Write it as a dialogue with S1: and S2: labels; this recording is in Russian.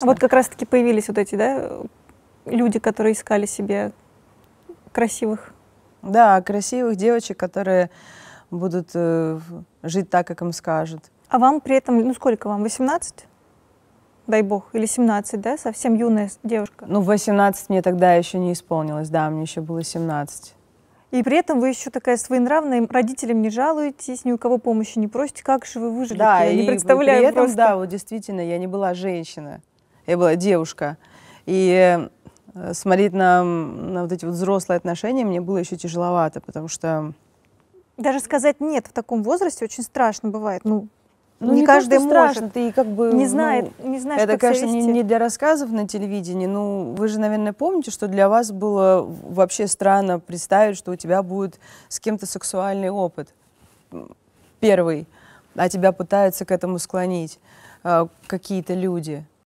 S1: А вот как раз-таки появились вот эти, да, люди, которые искали себе
S2: красивых. Да, красивых девочек, которые будут э, жить так, как им скажут. А вам при этом, ну сколько вам, 18? Дай бог, или 17, да, совсем юная девушка? Ну, 18 мне тогда еще не исполнилось, да, мне еще было 17. И
S1: при этом вы еще такая своенравная, родителям не жалуетесь, ни у кого помощи
S2: не просите. Как же вы выжили? Да, я и не представляю при этом, просто... да, вот действительно, я не была женщина я была девушка. И э, смотреть на, на вот эти вот взрослые отношения мне было еще тяжеловато, потому что...
S3: Даже сказать «нет» в таком возрасте очень
S2: страшно бывает. Ну,
S3: ну, не, не каждый может. страшно, может. Ты
S2: как бы не ну, знает, ну, не знаешь. Это, как конечно, не, не для рассказов на телевидении. Ну, вы же, наверное, помните, что для вас было вообще странно представить, что у тебя будет с кем-то сексуальный опыт первый, а тебя пытаются к этому склонить э, какие-то люди.